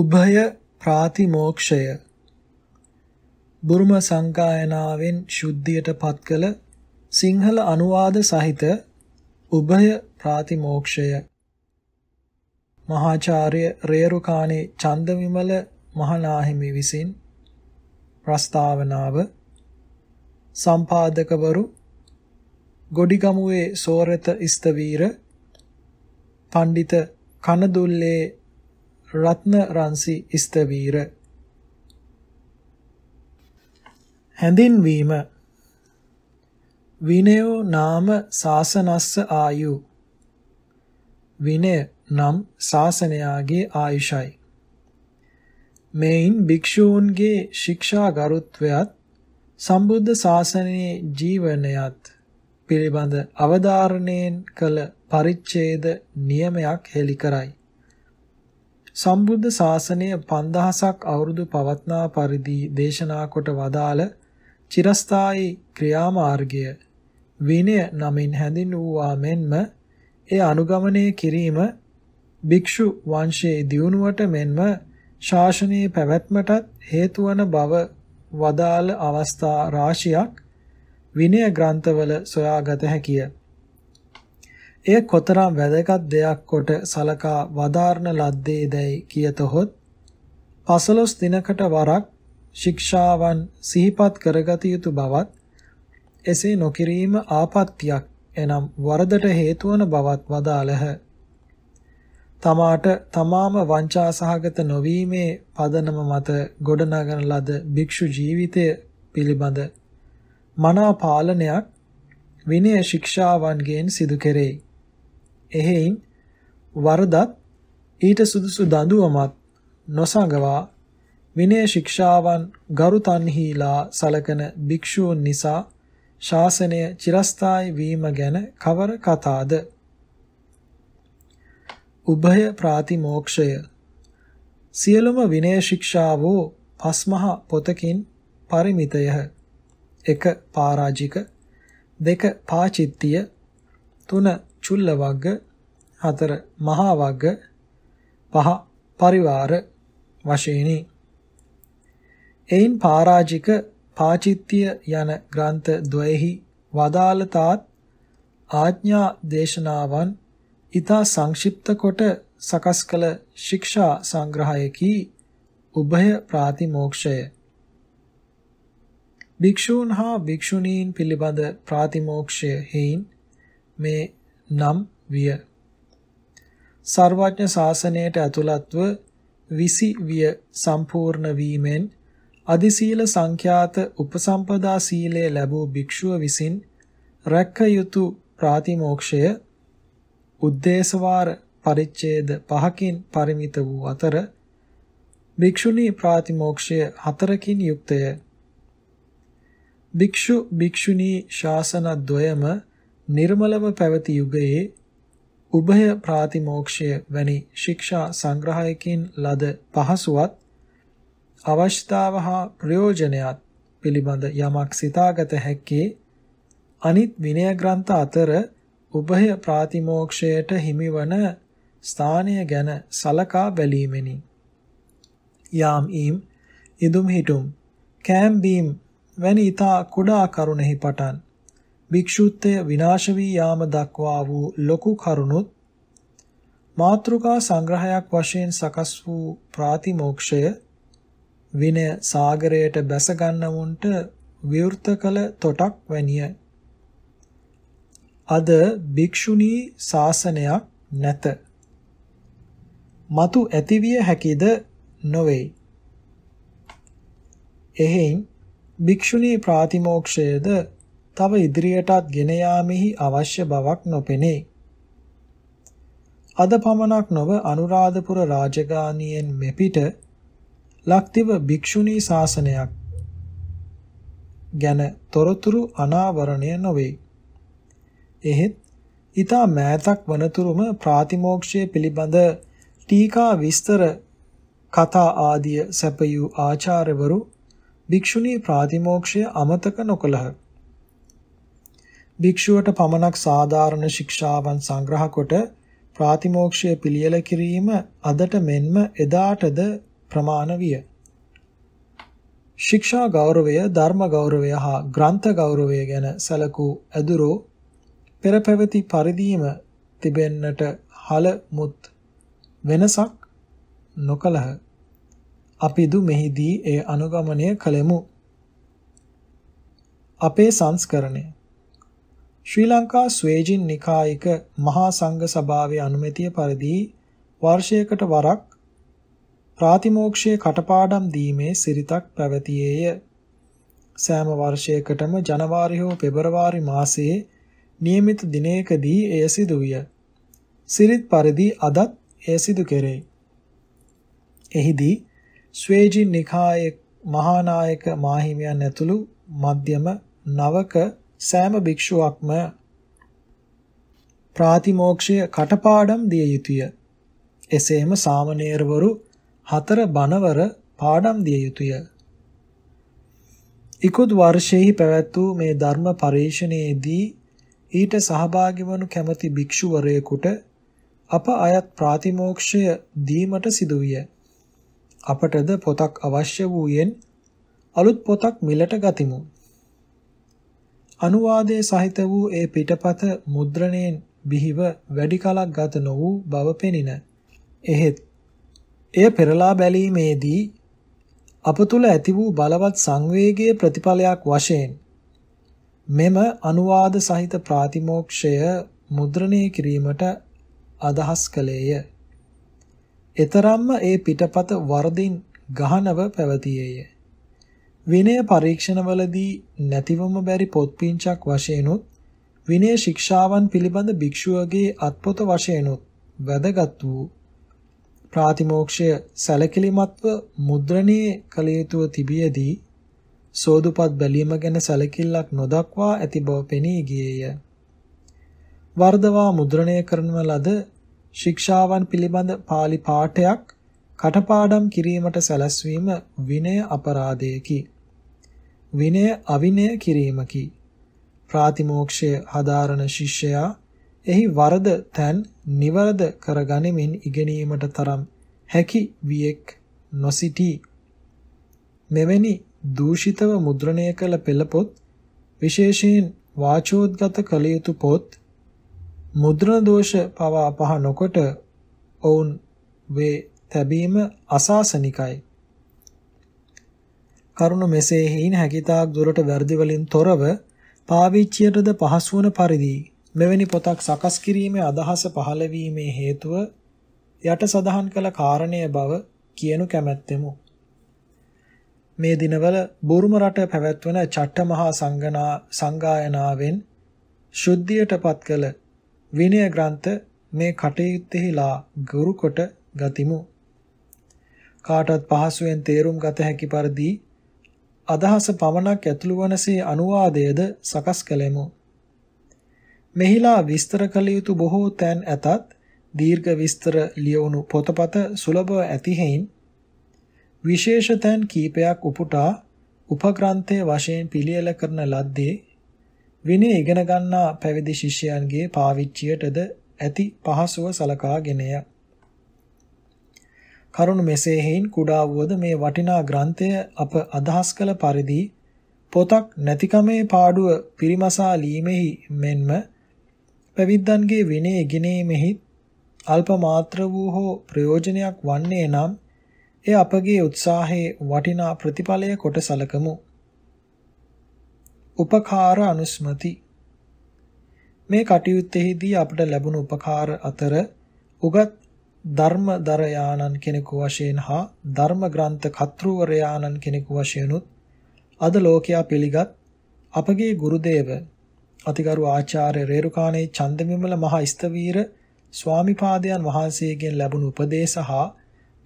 උභය ප්‍රාතිමෝක්ෂය බුරුම සංකායනාවෙන් ශුද්ධියට පත් කළ සිංහල අනුවාද සහිත උභය ප්‍රාතිමෝක්ෂය මහාචාර්ය රේරුකාණේ චන්දවිමල මහනාහිමි විසින් ප්‍රස්තාවනාව සම්පාදකවරු ගොඩිගමුවේ සෝරත ඉස්තවීර පඬිත කනදුල්ලේ රත්න රන්සි ස්තවීර හැඳින්වීම විනයෝ නාම සාසනස්ස ආයු විනය නම් ශාසනයාගේ ආයුෂයි මෙයින් භික්ෂූන්ගේ ශික්ෂා ගරුත්වයත් සම්බුද්ධ ශාසනයේ ජීවනයත් පිළිබඳ අවධාරණයෙන් කළ පරිච්ඡේද නියමයක් හෙළි කරයි සම්බුද්ධ ශාසනය 5000ක් අවුරුදු පවත්නා පරිදි දේශනා කොට වදාළ චිරස්ථායි ක්‍රියාමාර්ගය විනය නමින් හැඳින්වුවා මෙන්ම ඒ අනුගමනය කිරීම භික්ෂු වංශයේ දියුණුවට මෙන්ම ශාසනයේ පැවැත්මටත් හේතු වන බව වදාළ අවස්ථා රාශියක් විනය ග්‍රන්ථවල සොයාගත හැකිය. එය කොතරම් වැදගත් දෙයක් කොට සලකා වදාරන ලද්දේ දැයි කියතොත් පසළොස් දිනකට වරක් ශික්ෂාවන් සිහිපත් කරගත යුතු බවත් එසේ නොකිරීම ආපත්‍යක් එනම් වරදට හේතු වන බවත් වදාළහ. තමාට තමාම වංචා සහගත නොවීමේ පදනම මත ගොඩනගන ලද භික්ෂු ජීවිතය පිළිබඳ මනා පාලනයක් විනය ශික්ෂාවන්ගෙන් සිදු කෙරේ. එහෙයින් වරදත් ඊට සුදුසු දඬුවමත් නොසඟවා විනය ශික්ෂාවන් ගරුතන්හිලා සලකන භික්ෂූන් නිසා ශාසනය චිරස්ථායි වීම ගැන කවර කතාද? උභය ප්‍රාතිමෝක්ෂය සියලුම විනය ශික්ෂාවෝ පස්මහා පොතකින් පරිමිතය. 1. පරාජික 2. පාචිත්තිය 3. චුල්ලවග්ග හතර මහා වග්ග පහ පරිවාර වශයෙන්ි. එයින් පරාජික පාචිත්‍ය යන ග්‍රන්ථ ද්වයෙහි වදාළතාත් ආඥා දේශනාවන් ඊතා සංක්ෂිප්ත කොට සකස් කළ ශික්ෂා සංග්‍රහයකි උභය ප්‍රාතිමෝක්ෂය භික්ෂූන් හා භික්ෂුණීන් පිළිබඳ ප්‍රාතිමෝක්ෂය හේයින් මේ නම් විය සර්වඥ ශාසනයට ඇතුළත්ව 20 විය සම්පූර්ණ වීමෙන් අදිශීල සංඛ්‍යාත උපසම්පදා සීලය ලැබූ භික්ෂුව විසින් රැක්ක යුතු ප්‍රාතිමෝක්ෂය උද්දේශවාර පරිච්ඡේද 5කින් පරිමිත වූ අතර භික්ෂුණී ප්‍රාතිමෝක්ෂය 4කින් යුක්තය භික්ෂු භික්ෂුණී ශාසන ද්වයම නිර්මලව පැවති යුගයේ උභය ප්‍රාතිමෝක්ෂය වැනි ශික්ෂා සංග්‍රහයකින් ලද පහසුවත් අවශ්‍යතාව හා ප්‍රයෝජනයත් පිළිබඳ යමක් සිතාගත හැක්කේ අනිත් විනය ග්‍රන්ථ අතර උභය ප්‍රාතිමෝක්ෂයට හිමිවන ස්ථානය ගැන සලකා බැලීමෙනි. යාම් ඊම් ඉදුම් හිටුම් කෑම් බීම් වැනි ඊතා කුඩා කරුණෙහි පටන් භික්ෂුත්වය විනාශ වී යාම දක්වා වූ ලොකු කරුණුත් මාත්‍රුකා සංග්‍රහයක් වශයෙන් සකස් වූ ප්‍රාතිමෝක්ෂය විනය සාගරයට බැස ගන්නවුන්ට විවෘත කළ තොටක් වැනිය. අද භික්ෂුණී ශාසනයක් නැත. మతు ඇතිවිය හැකිද නොවේයි. එහෙන් භික්ෂුණී ප්‍රාතිමෝක්ෂයද තව ඉදිරියටත් ගෙන යාමෙහි අවශ්‍ය බවක් නොපෙනේ. අද පමණක් නොව අනුරාධපුර රාජගානියෙන් මෙපිට ලක්තිව භික්ෂුණී ශාසනයක් ගැන තොරතුරු අනාවරණය නොවේ. එහෙත් ඊතා මෑතක් වනතුරුම ප්‍රාතිමෝක්ෂය පිළිබඳ ටීකා විස්තර කතා ආදිය සැපයූ ආචාර්යවරු භික්ෂුණී ප්‍රාතිමෝක්ෂය අමතක නොකළහ. භික්ෂුවට පමණක් සාධාරණ ශික්ෂාවන් සංග්‍රහ කොට ප්‍රාතිමෝක්ෂය පිළියෙල කිරීම අදට මෙන්ම එදාටද ප්‍රමාණ විය. ශික්ෂා ගෞරවය, ධර්ම ගෞරවය හා ග්‍රන්ථ ගෞරවය ගැන සැලකූ ඇදුරෝ පෙර පැවති පරිදීම තිබෙන්නට හලමුත් වෙනසක් නොකලහ. අපිදු මෙහිදී ඒ අනුගමනය කළෙමු. අපේ සංස්කරණය ශ්‍රී ලංකා ස්වේජින් නිකායික මහා සංඝ සභාවේ අනුමැතිය පරිදි වර්ෂයකට වරක් ප්‍රාතිමෝක්ෂයේ කටපාඩම් දීමේ සිරිතක් පැවතියේය. සෑම වර්ෂයකටම ජනවාරි හෝ පෙබරවාරි මාසයේ નિયમિત දිනයකදී එය සිදුවිය. සිරිත් පරිදි අදත් එය සිදු කෙරේ. එහිදී ස්වේජින් නිකායේ මහානායක මාහිමියන් ඇතුළු මධ්‍යම නවක සෑම භික්ෂුවක්ම ප්‍රාතිමෝක්ෂය කටපාඩම් දිය යුතුය. එසේම සාමණේරවරු හතර බණවර පාඩම් දිය යුතුය. ඉකුත් වර්ෂයෙහි පැවැත් වූ මේ ධර්ම පරීක්ෂණයේදී ඊට සහභාගී වනු කැමැති භික්ෂුවරයෙකුට අප අයත් ප්‍රාතිමෝක්ෂය දීමට සිදු විය. අපටද පොතක් අවශ්‍ය වූයෙන් අලුත් පොතක් මිලට ගතිමු. අනුවාදයේ සහිත වූ ඒ පිටපත මුද්‍රණයෙන් බිහිව වැඩි කලක් ගත නො වූ බව පෙනින. එහෙත් එය පෙරලා බැලීමේදී අප තුල ඇති වූ බලවත් සංවේගයේ ප්‍රතිඵලයක් වශයෙන් මෙම අනුවාද සහිත ප්‍රාතිමෝක්ෂය මුද්‍රණය කිරීමට අදහස් කළේය. එතරම්ම ඒ පිටපත වර්ධින් ගහනව පැවතියේය. විනය පරීක්ෂණවලදී නැතිවම බැරි පොත්පිංචක් වශයෙන්ුත් විනය ශික්ෂාවන් පිළිබඳ භික්ෂුවගේ අත්පොත වශයෙන්ුත් වැදගත් වූ ප්‍රාතිමෝක්ෂය සැලකිලිමත්ව මුද්‍රණය කළ යුතුව තිබියදී සෝදුපත් බැලීම ගැන සැලකිල්ලක් නොදක්වා ඇති බව පෙනී ගියේය. වර්ධවා මුද්‍රණය කරන ලද ශික්ෂාවන් පිළිබඳ pāli පාඨයක් කටපාඩම් කිරීමට සැලැස්වීම විනය අපරාධයකි. විනය අවිනය කිරීමකි. ප්‍රාතිමෝක්ෂය හදාරන ශිෂ්‍යයා එහි වරද තැන් නිවරද කරගනිමින් ඉගෙනීමට තරම් හැකි වියෙක් නොසිටී. මෙවැනි දූෂිතව මුද්‍රණය කළ පෙළපොත් විශේෂයෙන් වාචෝද්ගත කළ යුතු පොත් මුද්‍රණ දෝෂ පවා පහ නොකොට ඔවුන් වේ තැබීම අසාසනිකයි. කරුණ මෙසේ හේින් හැකිතාක් දුරට වැඩි වලින් තොරව පාවිච්චියටද පහසු වන පරිදි මෙවැනි පොතක් සකස් කිරීමේ අදහස පහළ වීමේ හේතුව යට සඳහන් කළ කාරණය බව කියනු කැමැත්තෙමු. මේ දිනවල බුරුම රට පැවැත්වෙන චට්ටමහා සංගනා සංගායනාවෙන් ශුද්ධියටපත් කළ විනය ග්‍රන්ථ මේ කටයුත්තෙහිලා ගුරුකොට ගතිමු. කාටත් පහසුවෙන් තේරුම් ගත හැකි පරිදි අදහස පමණක් ඇතුළු වනසේ අනුවාදයද සකස් කළෙමු. මෙහිලා විස්තර කළ යුතු බොහෝ තැන් ඇතත් දීර්ඝ විස්තර ලියවුණු පොතපත සුලභව ඇතිහෙයින් විශේෂ තැන් කීපයක් උපුටා උපග්‍රන්ථයේ වශයෙන් පිළියෙල කරන ලද්දේ විනය ඉගෙන ගන්නා පැවිදි ශිෂ්‍යයන්ගේ පාවිච්චියටද ඇති පහසුව සලකාගෙනය. කරුණ මෙසේ හේයින් කුඩා වුවද මේ වටිනා ග්‍රන්ථය අප අදහස් කළ පරිදි පොතක් නැතිකමේ පාඩුව පිරිමසා ලීමෙහි මෙන්ම පැවිද්දන්ගේ විනය ගෙනීමෙහි අල්ප මාත්‍ර වූ හෝ ප්‍රයෝජනයක් වන්නේ නම් එය අපගේ උත්සාහයේ වටිනා ප්‍රතිඵලය කොට සලකමු. උපකාර අනුස්මති මේ කටයුත්තෙහිදී අපට ලැබුණු උපකාර අතර උගත් ධර්මදර යානන් කෙනෙකු වශයෙන් හා ධර්ම ග්‍රන්ථ කතෘවර යානන් කෙනෙකු වශයෙන්ුත් අද ලෝකයා පිළිගත් අපගේ ගුරුදේව අතිගරු ආචාර්ය රේරුකාණේ චන්දමිමල මහා ස්තවීර ස්වාමිපාදයන් වහන්සේගෙන් ලැබුණු උපදේශ හා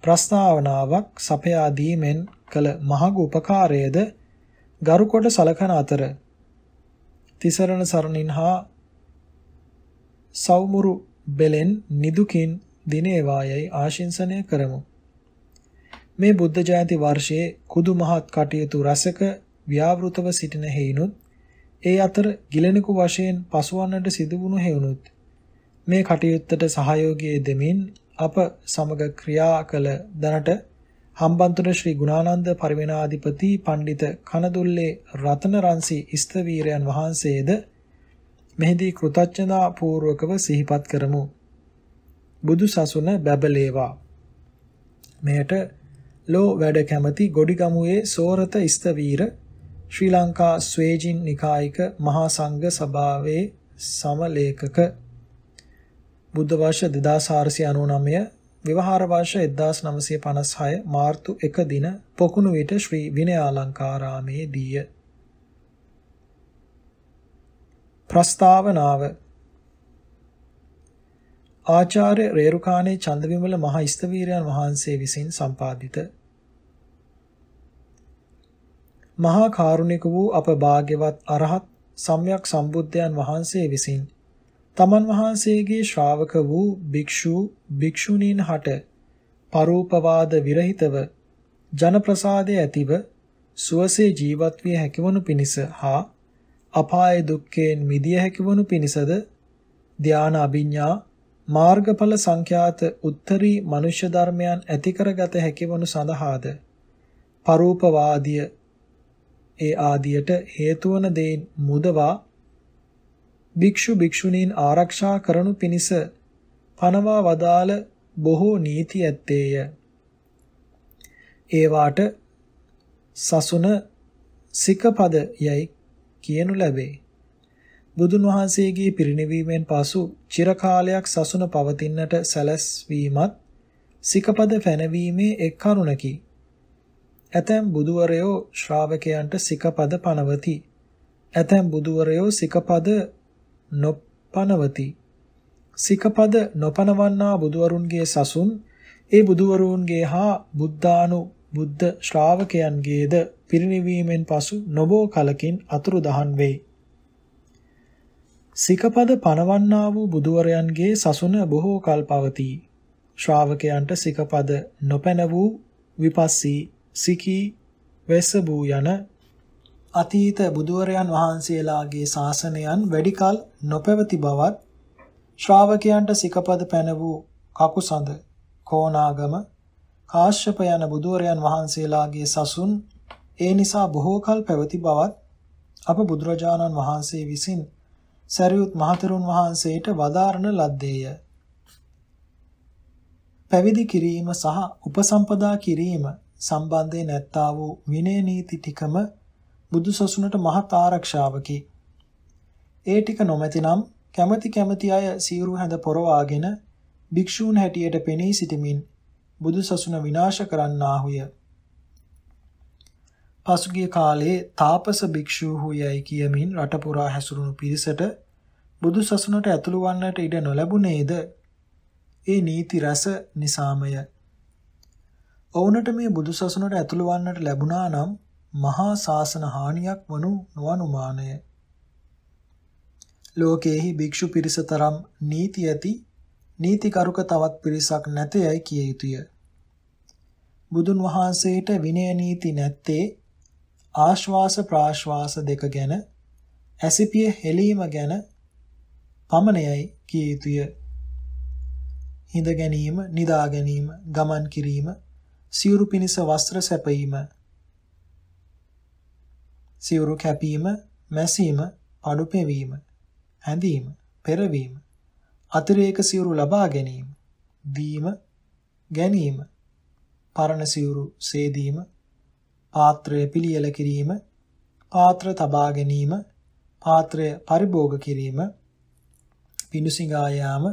ප්‍රස්තාවනාවක් සපයා දීමෙන් කළ මහඟු උපකාරයේද ගරුකොට සලකන අතර තිසරණ සරණින් හා සෞමුරු බෙලෙන් නිදුකින් දිනේවායයි ආශිංසනය කරමු. මේ බුද්ධ ජයන්ති වර්ෂයේ කුදු මහත් කටයුතු රසක ව්‍යාවෘතව සිටින හේිනුත් ඒ අතර ගිලෙනකු වශයෙන් පසුවන්නට සිදුවුණු හේුණුත් මේ කටයුත්තට සහයෝගයේ දෙමින් අප සමග ක්‍රියා කළ දැනට හම්බන්තොට ශ්‍රී ගුණානන්ද පරිවෙනාධිපති පණ්ඩිත කනදුල්ලේ රතනරන්සි ඉස්තවීරයන් වහන්සේද මෙහිදී කෘතඥතා පූර්වකව සිහිපත් කරමු. බුදු සසුන බැබලේවා. මෙයට ලෝ වැඩ කැමති ගොඩිගමුවේ සෝරත ස්තවීර ශ්‍රී ලංකා ස්වේජින් නිකායික මහා සංඝ සභාවේ සමලේකක බුද්ධ වර්ෂ 2499 විවහාර වර්ෂ 1956 මාර්තු 1 දින පොකුණු විට ශ්‍රී විනයාලංකාරාමේදීය ප්‍රස්තාවනාව ආචාර්ය රේරුකාණේ චන්දවිමල මහා ඉස්තවීරයන් වහන්සේ විසින් සම්පාදිත මහා කාරුණික වූ අප භාග්‍යවත් අරහත් සම්්‍යක් සම්බුද්ධයන් වහන්සේ විසින් තමන් වහන්සේගේ ශ්‍රාවක වූ භික්ෂු භික්ෂුණීන් හට පරූපවාද විරහිතව ජනප්‍රසාදය ඇතිව සුවසේ ජීවත් විය හැකිවනු පිණිස හා අපාය දුක්ඛයෙන් මිදිය හැකිවනු පිණිසද ධාන අභිඥා මාර්ගඵල සංඛ්‍යාත උත්තරී මනුෂ්‍ය ධර්මයන් ඇති කරගත හැකිවනු සඳහාද පරූපවාදිය ඒ ආදියට හේතු වන දෙයින් මුදවා භික්ෂු භික්ෂුණීන් ආරක්ෂා කරනු පිණිස පනවා වදාළ බොහෝ නීති ඇත්තේය. ඒ වාට සසුන සිකපද යයි කියනු ලැබේ. බුදුන් වහන්සේගේ පිරිනිවීමෙන් පසු චිරකාලයක් සසුන පවතින්නට සැලැස්වීමත් සිකපද පැනවීමේ එක් කරුණකි. ඇතැම් බුදුවරයෝ ශ්‍රාවකයන්ට සිකපද පනවති. ඇතැම් බුදුවරයෝ සිකපද නොපනවති. සිකපද නොපනවන්නා බුදුවරුන්ගේ සසුන් ඒ බුදුවරුන්ගේ හා බුද්ධානු බුද්ධ ශ්‍රාවකයන්ගේද පිරිනිවීමෙන් පසු නොබෝ කලකින් අතුරුදහන් වේ. සිකපද පනවන්නා වූ බුදුවරයන්ගේ සසුන බොහෝ කල් පවතී. ශ්‍රාවකයන්ට සිකපද නොපැන වූ විපස්සී සිකී වෙස වූ යන අතීත බුදුවරයන් වහන්සේලාගේ ශාසනයන් වැඩිකල් නොපැවති බවත් ශ්‍රාවකයන්ට සිකපද පැන වූ කකුසඳ කෝණාගම කාශ්‍යප යන බුදුවරයන් වහන්සේලාගේ සසුන් ඒ නිසා බොහෝ කල් පැවති බවත් අප බුදුරජාණන් වහන්සේ විසින් සරියුත් මහතෙරුන් වහන්සේට වදාරණ ලද්දේය. පැවිදි කිරීම සහ උපසම්පදා කිරීම සම්බන්ධයෙන් ඇත්තා වූ විනය නීති ටිකම බුදුසසුනට මහත් ආරක්ෂාවකි. ඒ ටික නොමැතිනම් කැමැති කැමැති අය සීරු හැඳ පොරවාගෙන භික්ෂූන් හැටියට පෙනී සිටමින් බුදුසසුන විනාශ කරන්නාහුය. පසුගිය කාලයේ තාපස භික්ෂූහු යයි කියමින් රට පුරා හැසිරුණු පිරිසට බුදු සසුනට ඇතුළු වන්නට ඉඩ නොලැබුණේද? ඒ නීති රස නිසාමය. ඔවුන්ට මේ බුදු සසුනට ඇතුළු වන්නට ලැබුණා නම් මහා ශාසන හානියක් වනු නොඅනුමානය. ලෝකයේහි භික්ෂු පිරිස තරම් නීති ඇති නීතිකරුක තවත් පිරිසක් නැත යයි කිය යුතුය. බුදුන් වහන්සේට විනය නීති නැත්තේ ආශ්වාස ප්‍රාශ්වාස දෙක ගැන ඇසිපිය හෙලීම ගැන පමණයයි කිය යුතුය. හිඳ ගැනීම, නිදා ගැනීම, ගමන් කිරීම, සිවුරු පිනිස වස්ත්‍ර සැපීම, සිවුරු කැපීම, මැසීම, පඩු පෙවීම, ඇඳීම, පෙරවීම, අතිරේක සිවුරු ලබා ගැනීම, දීම, ගැනීම, පරණ සිවුරු සේදීම පාත්‍රය පිළියෙල කිරීම, පාත්‍ර තබා ගැනීම, පාත්‍රය පරිභෝග කිරීම, පිණුසිඟා යාම,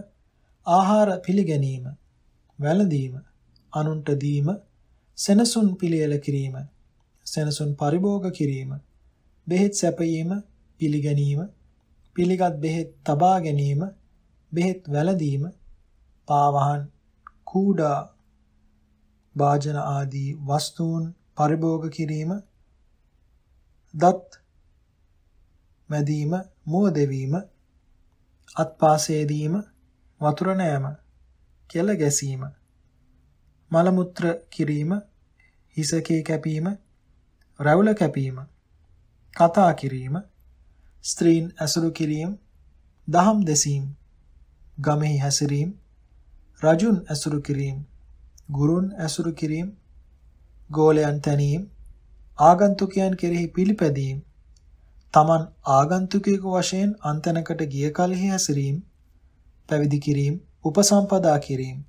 ආහාර පිළිගැනීම, වැළඳීම, අනුන්ට දීම, සෙනසුන් පිළියෙල කිරීම, සෙනසුන් පරිභෝග කිරීම, බෙහෙත් සැපයීම, පිළිගැනීම, පිළිගත් බෙහෙත් තබා ගැනීම, බෙහෙත් වැළඳීම, පාවහන්, කූඩා, වාජන ආදී වස්තුන් පරිභෝග කිරීම දත් මැදීම මුව දෙවීම අත්පාසේදීම වතුර නෑම කෙල ගැසීම මල මුත්‍ර කිරීම හිසකේ කැපීම රැවුල කැපීම කතා කිරීම ස්ත්‍රීන් ඇසුරු කිරීම දහම් දෙසීම ගමෙහි හැසිරීම රජුන් ඇසුරු කිරීම ගුරුන් ඇසුරු කිරීම ගෝලයන් තැනීම් ආගන්තුකයන් කෙරෙහි පිළිපැදීම් තමන් ආගන්තුකයෙකු වශයෙන් අන්තනකට ගිය කලෙහි හැසිරීම පැවිදි කිරීම උපසම්පදා කිරීම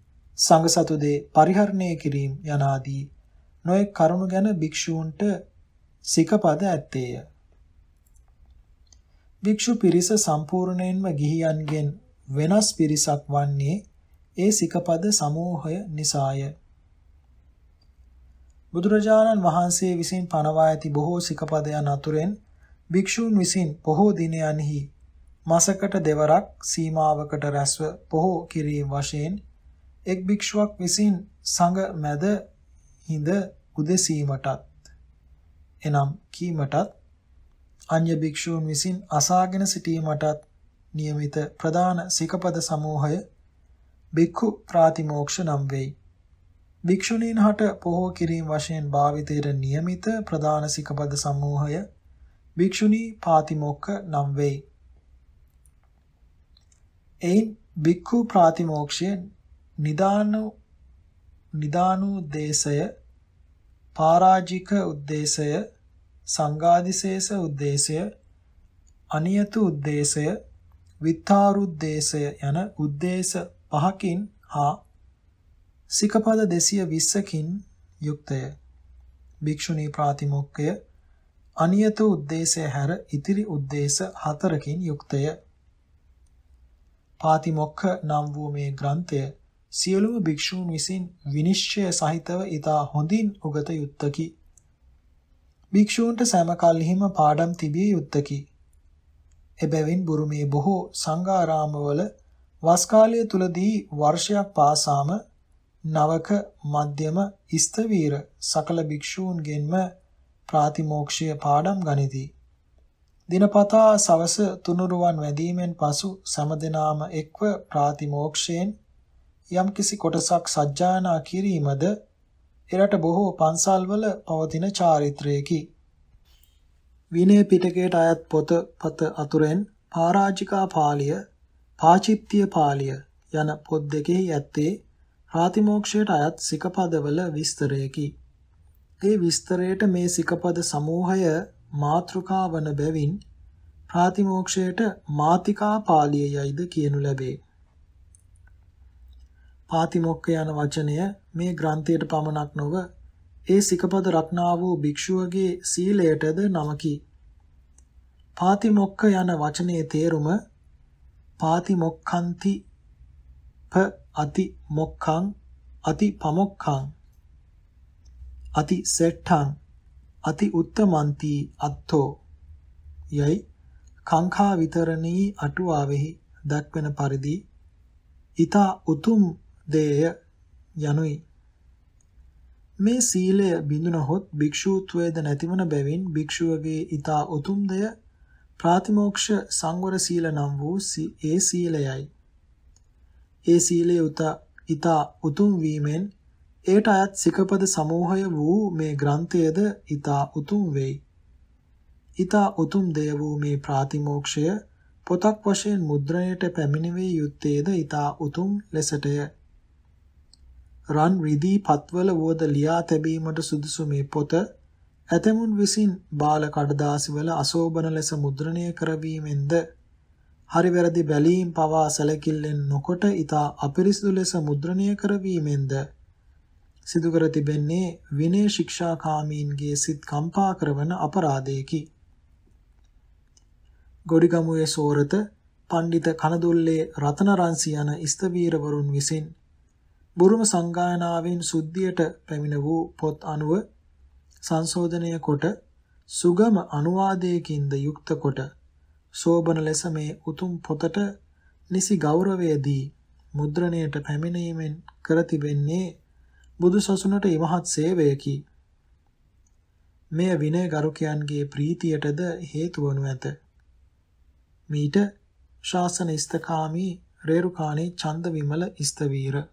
සංඝ සතුදේ පරිහරණය කිරීම යන ආදී නොයෙක් කරුණු ගැන භික්ෂූන්ට සිකපද ඇත්තේය. භික්ෂු පිරිස සම්පූර්ණයෙන්ම ගිහියන්ගෙන් වෙනස් පිරිසක් වන්නේ ඒ සිකපද සමූහය නිසාය. බුදුරජාණන් වහන්සේ විසින් පනවා ඇති බොහෝ සිකපදයන් අතුරෙන් භික්ෂූන් විසින් බොහෝ දිනයන්හි මාසකට දෙවරක් සීමාවකට රැස්ව බොහෝ කිරීම වශයෙන් එක් භික්ෂුවක් විසින් සංඝ මැද හිඳ උදෙසීමටත් එනම් කීමටත් අන්‍ය භික්ෂූන් විසින් අසාගෙන සිටීමටත් નિયમિત ප්‍රධාන සිකපද සමූහය බික්ඛු ප්‍රාතිමෝක්ෂ නම් වෙයි. භික්ෂුණීන් හට පොහෝ කිරීම වශයෙන් භාවිතයට નિયમિત ප්‍රධාන සිකපද සමූහය භික්ෂුණී පාතිමොක්ඛ නම් වෙයි. එයින් භික්ඛු ප්‍රාතිමෝක්ෂය නිදානු නිදානු දේශය පරාජික උද්දේශය සංගාදිශේෂ උද්දේශය අනියතු උද්දේශය විත්තාරුද්දේශය යන උද්දේශ පහකින් හා සිකපද 220කින් යුක්තය. භික්ෂුණී ප්‍රාතිමොක්කය අනියත ಉದ್ದೇಶය හැර ඉතිරි ಉದ್ದೇಶ හතරකින් යුක්තය. පාතිමොක්ඛ නම් වූ මේ ග්‍රන්ථය සියලුම භික්ෂූන් විසින් විනිශ්චය සහිතව ඊතා හොඳින් උගත යුත්තකි. භික්ෂූන්ට සෑම කල්හිම පාඩම් තිබිය යුත්තකි. එබැවින් බුරුමේ බොහෝ සංඝාරාමවල වස් කාලය තුලදී වර්ෂයක් පාසාම නවක මධ්‍යම ස්ථවීර සකල භික්ෂූන්ගෙන්ම ප්‍රාතිමෝක්ෂය පාඩම් ගනිති. දිනපතා සවස තුනුරුවන් වැදීමෙන් පසු සමදෙනාම එක්ව ප්‍රාතිමෝක්ෂයෙන් යම්කිසි කොටසක් සජ්ජායනා කිරීමද එරට බොහෝ පන්සල්වල පවතින චාරිත්‍රයකි. විනය පිටකයට අයත් පොත පත අතුරෙන් පරාජිකා පාළිය, පාචිත්‍ය පාළිය යන පොත් දෙකෙහි ඇත්තේ ප්‍රාතිමෝක්ෂයට අයත් සිකපදවල විස්තරයකි. ඒ විස්තරයට මේ සිකපද සමූහය මාතෘකා වන බැවින් ප්‍රාතිමෝක්ෂයට මාතිකා පාළිය යයිද කියනු ලැබේ. පාතිමොක්ක යන වචනය මේ ග්‍රන්ථයට පමණක් නොව ඒ සිකපද රත්නා වූ භික්ෂුවගේ සීලයටද නමකි. පාතිමොක්ක යන වචනයේ තේරුම පාතිමොක්ඛන්ති ප අති මොක්ඛං අති පමොක්ඛං අති සෙට්ඨං අති උත්තමන්ති අත්තෝ යයි කාංකා විතරණී අටුවාවෙහි දක්වන පරිදි ඊතා උතුම් දේය යනුයි මේ සීලය බිඳුනහොත් භික්ෂූත්වයේද නැතිවන බැවින් භික්ෂුවගේ ඊතා උතුම් දය ප්‍රාතිමෝක්ෂ සංවර සීල නම් වූ ඒ සීලයයි ඒ සීලය උතා ඊතා උතුම් වීමෙන් ඒට අයත් සිකපද සමූහය වූ මේ ග්‍රන්ථයද ඊතා උතුම් වෙයි. ඊතා උතුම් දේ වූ මේ ප්‍රාතිමෝක්ෂය පොතක් වශයෙන් මුද්‍රණයට පැමිණෙවී යුත්තේද ඊතා උතුම් ලෙසටය. රන් රිදී පත්වල වෝද ලියා තැබීමට සුදුසු මේ පොත ඇතමුන් විසින් බාල කඩදාසිවල අසෝබන ලෙස මුද්‍රණය කරවීමෙන්ද හරි වැරදි බැලීම් පවා සැලකිල්ලෙන් නොකොට ඊතා අපිරිසිදු ලෙස මුද්‍රණය කරවීමෙන්ද සිදු කර තිබෙන්නේ විනය ශික්ෂාකාමීන්ගේ සිත් කම්පා කරවන අපරාධයකි. ගොඩිගමුවේ සෝරත පණ්ඩිත කනදුල්ලේ රතනරන්සි යන ස්තවීරවරුන් විසින් බුරුම සංගායනාවෙන් සුද්ධියට පැමිණ වූ පොත් අනුව සංශෝධනය කොට සුගම අනුවාදයකින්ද යුක්ත කොට සෝබන ලෙස මේ උතුම් පොතට නිසි ගෞරවයේදී මුද්‍රණයට පැමිණීමෙන් කර තිබෙන්නේ බුදු සසුනට ඉමහත් සේවයකි. මෙය විනය ගරුකයන්ගේ ප්‍රීතියටද හේතු වනු ඇත. මීට ශාසන ස්තකාමී රේරුකාණේ චන්ද විමල ස්තවීර